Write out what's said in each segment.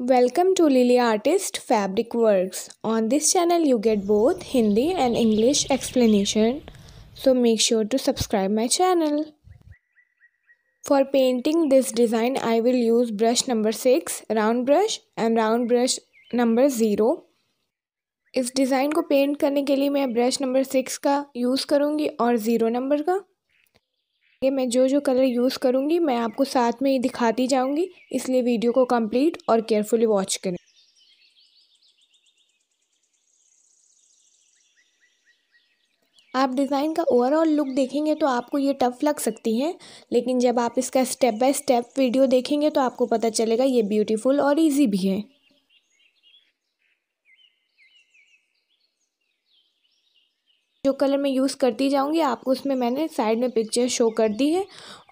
Welcome to Lily Artist Fabric Works. On this channel you get both Hindi and English explanation. So make sure to subscribe my channel. For painting this design I will use brush number 6, round brush and round brush number 0. इस design को paint करने के लिए मैं brush number six का use करूँगी और zero number का ये मैं जो जो कलर यूज़ करूँगी मैं आपको साथ में ही दिखाती जाऊँगी इसलिए वीडियो को कंप्लीट और केयरफुली वॉच करें आप डिज़ाइन का ओवरऑल लुक देखेंगे तो आपको ये टफ लग सकती हैं लेकिन जब आप इसका स्टेप बाय स्टेप वीडियो देखेंगे तो आपको पता चलेगा ये ब्यूटीफुल और इजी भी है जो कलर मैं यूज़ करती जाऊँगी आपको उसमें मैंने साइड में पिक्चर शो कर दी है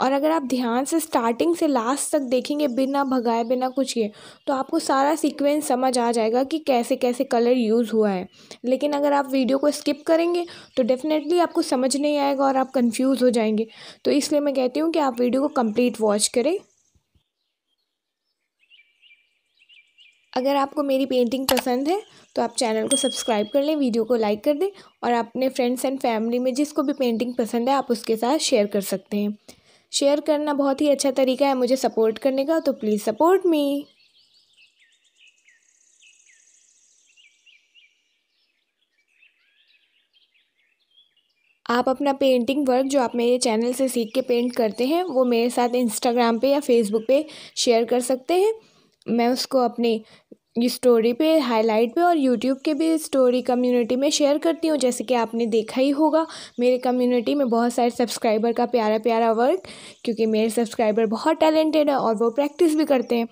और अगर आप ध्यान से स्टार्टिंग से लास्ट तक देखेंगे बिना भगाए बिना कुछ ये तो आपको सारा सीक्वेंस समझ आ जाएगा कि कैसे कैसे कलर यूज़ हुआ है लेकिन अगर आप वीडियो को स्किप करेंगे तो डेफ़िनेटली आपको समझ नहीं आएगा और आप कन्फ्यूज़ हो जाएंगे तो इसलिए मैं कहती हूँ कि आप वीडियो को कम्प्लीट वॉच करें अगर आपको मेरी पेंटिंग पसंद है तो आप चैनल को सब्सक्राइब कर लें वीडियो को लाइक कर दें और अपने फ्रेंड्स एंड फैमिली में जिसको भी पेंटिंग पसंद है आप उसके साथ शेयर कर सकते हैं शेयर करना बहुत ही अच्छा तरीका है मुझे सपोर्ट करने का तो प्लीज़ सपोर्ट मी आप अपना पेंटिंग वर्क जो आप मेरे चैनल से सीख के पेंट करते हैं वो मेरे साथ इंस्टाग्राम पे या फेसबुक पे शेयर कर सकते हैं मैं उसको अपनी स्टोरी पे हाईलाइट पे और यूट्यूब के भी स्टोरी कम्युनिटी में शेयर करती हूँ जैसे कि आपने देखा ही होगा मेरे कम्युनिटी में बहुत सारे सब्सक्राइबर का प्यारा प्यारा वर्क क्योंकि मेरे सब्सक्राइबर बहुत टैलेंटेड है और वो प्रैक्टिस भी करते हैं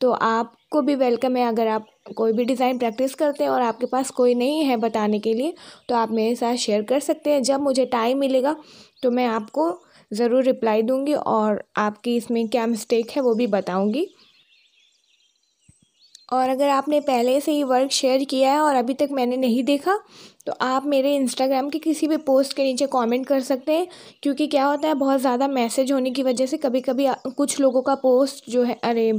तो आपको भी वेलकम है अगर आप कोई भी डिज़ाइन प्रैक्टिस करते हैं और आपके पास कोई नहीं है बताने के लिए तो आप मेरे साथ शेयर कर सकते हैं जब मुझे टाइम मिलेगा तो मैं आपको ज़रूर रिप्लाई दूँगी और आपकी इसमें क्या मिस्टेक है वो भी बताऊँगी और अगर आपने पहले से ही वर्क शेयर किया है और अभी तक मैंने नहीं देखा तो आप मेरे इंस्टाग्राम के किसी भी पोस्ट के नीचे कमेंट कर सकते हैं क्योंकि क्या होता है बहुत ज़्यादा मैसेज होने की वजह से कभी कभी कुछ लोगों का पोस्ट जो है अरे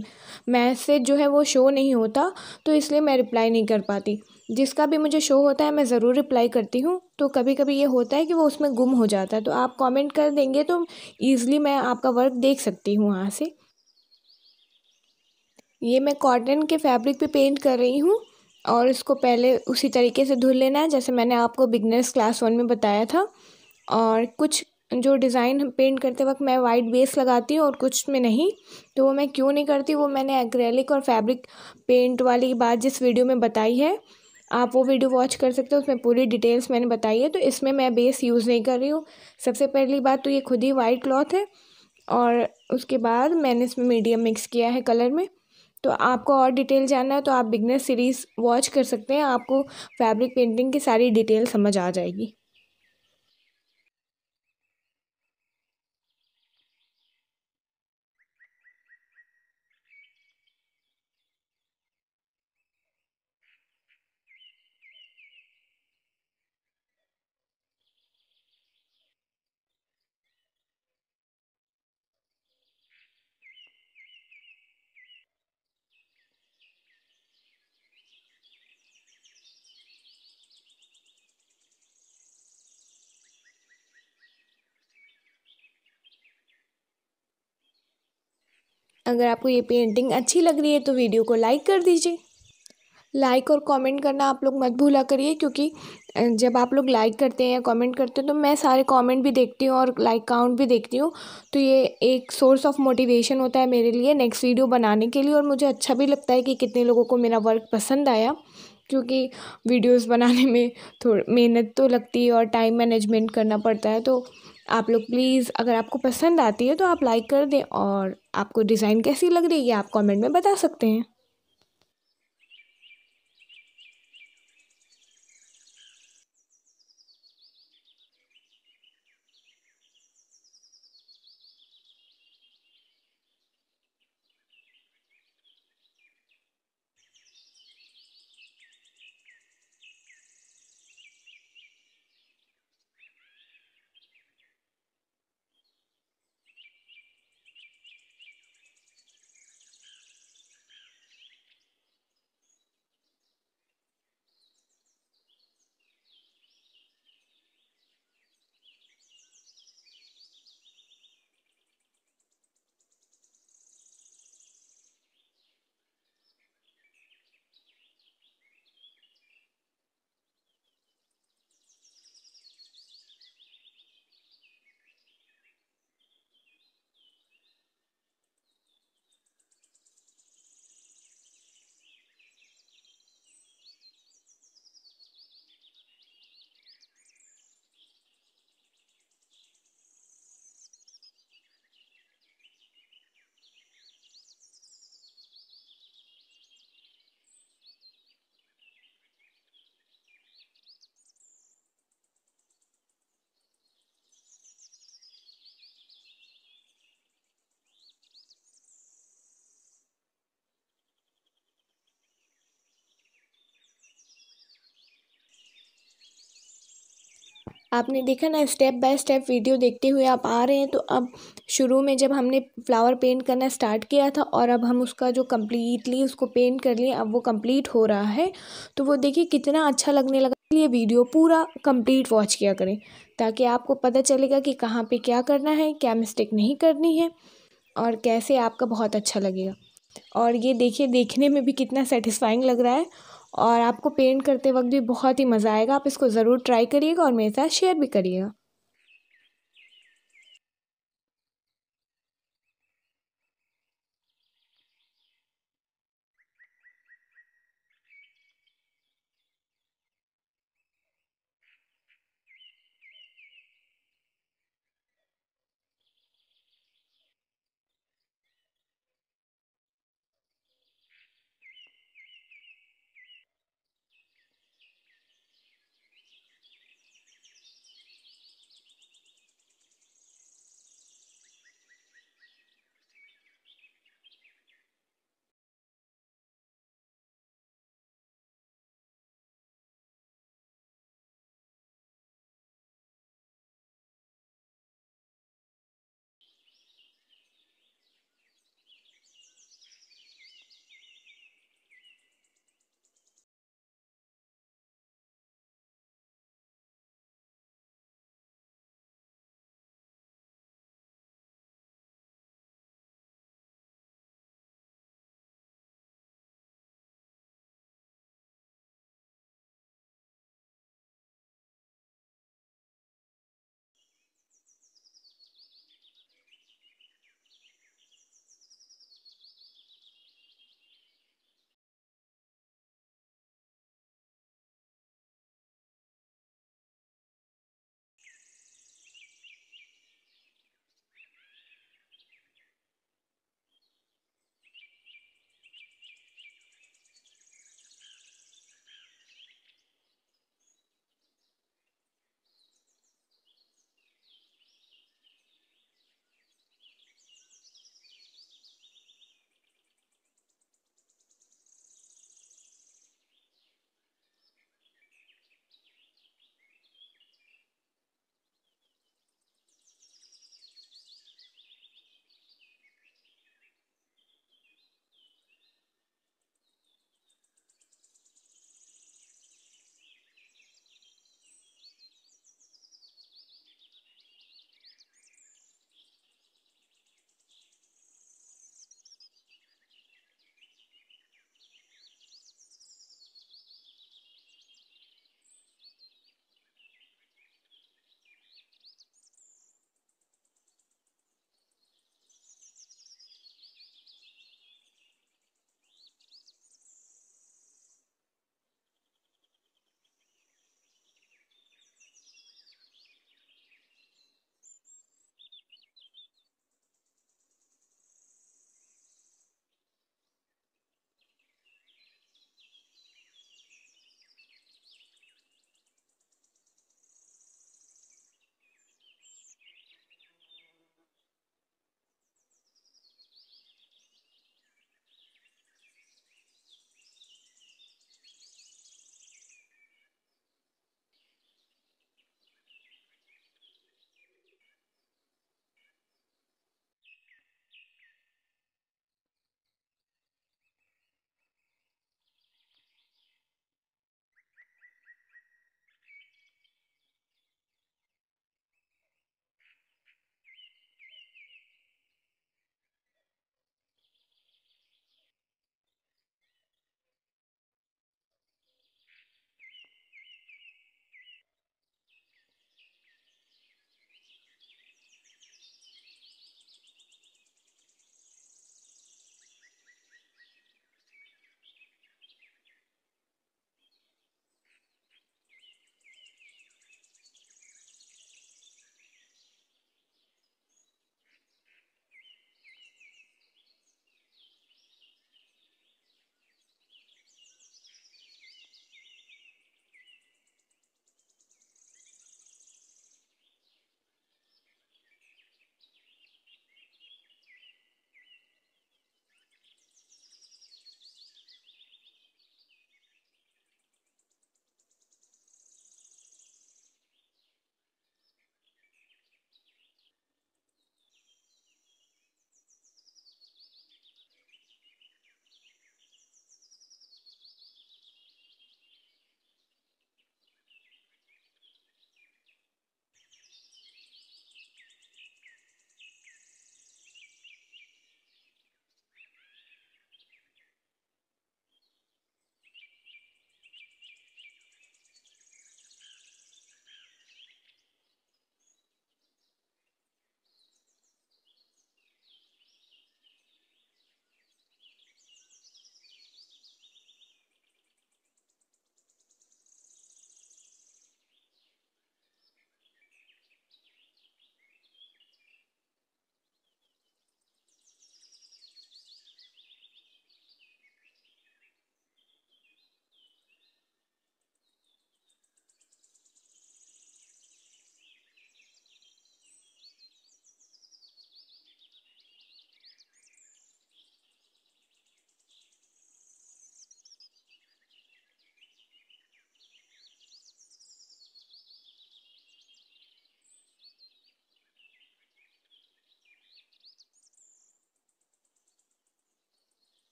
मैसेज जो है वो शो नहीं होता तो इसलिए मैं रिप्लाई नहीं कर पाती जिसका भी मुझे शो होता है मैं ज़रूर रिप्लाई करती हूँ तो कभी कभी ये होता है कि वो उसमें गुम हो जाता है तो आप कॉमेंट कर देंगे तो ईज़िली मैं आपका वर्क देख सकती हूँ वहाँ से ये मैं कॉटन के फैब्रिक पे पेंट कर रही हूँ और इसको पहले उसी तरीके से धुल लेना है जैसे मैंने आपको बिगनर्स क्लास वन में बताया था और कुछ जो डिज़ाइन हम पेंट करते वक्त मैं वाइट बेस लगाती हूँ और कुछ में नहीं तो वो मैं क्यों नहीं करती वो मैंने एक्रेलिक और फैब्रिक पेंट वाली बात जिस वीडियो में बताई है आप वो वीडियो वॉच कर सकते हो उसमें पूरी डिटेल्स मैंने बताई है तो इसमें मैं बेस यूज़ नहीं कर रही हूँ सबसे पहली बात तो ये खुद ही वाइट क्लॉथ है और उसके बाद मैंने इसमें मीडियम मिक्स किया है कलर में तो आपको और डिटेल जानना है तो आप बिगनर सीरीज़ वॉच कर सकते हैं आपको फैब्रिक पेंटिंग की सारी डिटेल समझ आ जाएगी अगर आपको ये पेंटिंग अच्छी लग रही है तो वीडियो को लाइक कर दीजिए लाइक और कमेंट करना आप लोग मत भूला करिए क्योंकि जब आप लोग लाइक करते हैं या कमेंट करते हैं तो मैं सारे कमेंट भी देखती हूँ और लाइक काउंट भी देखती हूँ तो ये एक सोर्स ऑफ मोटिवेशन होता है मेरे लिए नेक्स्ट वीडियो बनाने के लिए और मुझे अच्छा भी लगता है कि कितने लोगों को मेरा वर्क पसंद आया क्योंकि वीडियोज़ बनाने में थोड़ी मेहनत तो लगती है और टाइम मैनेजमेंट करना पड़ता है तो आप लोग प्लीज़ अगर आपको पसंद आती है तो आप लाइक कर दें और आपको डिज़ाइन कैसी लग रही है आप कमेंट में बता सकते हैं आपने देखा ना स्टेप बाय स्टेप वीडियो देखते हुए आप आ रहे हैं तो अब शुरू में जब हमने फ्लावर पेंट करना स्टार्ट किया था और अब हम उसका जो कम्प्लीटली उसको पेंट कर लिए अब वो कम्प्लीट हो रहा है तो वो देखिए कितना अच्छा लगने लगा ये वीडियो पूरा कम्प्लीट वॉच किया करें ताकि आपको पता चलेगा कि कहाँ पे क्या करना है क्या मिस्टेक नहीं करनी है और कैसे आपका बहुत अच्छा लगेगा और ये देखिए देखने में भी कितना सेटिस्फाइंग लग रहा है और आपको पेंट करते वक्त भी बहुत ही मज़ा आएगा आप इसको ज़रूर ट्राई करिएगा और मेरे साथ शेयर भी करिएगा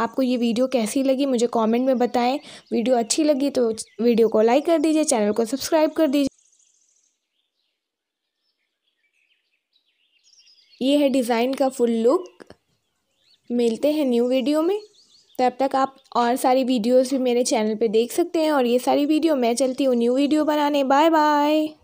आपको ये वीडियो कैसी लगी मुझे कमेंट में बताएं वीडियो अच्छी लगी तो वीडियो को लाइक कर दीजिए चैनल को सब्सक्राइब कर दीजिए ये है डिज़ाइन का फुल लुक मिलते हैं न्यू वीडियो में तब तक आप और सारी वीडियोस भी मेरे चैनल पे देख सकते हैं और ये सारी वीडियो मैं चलती हूँ न्यू वीडियो बनाने बाय बाय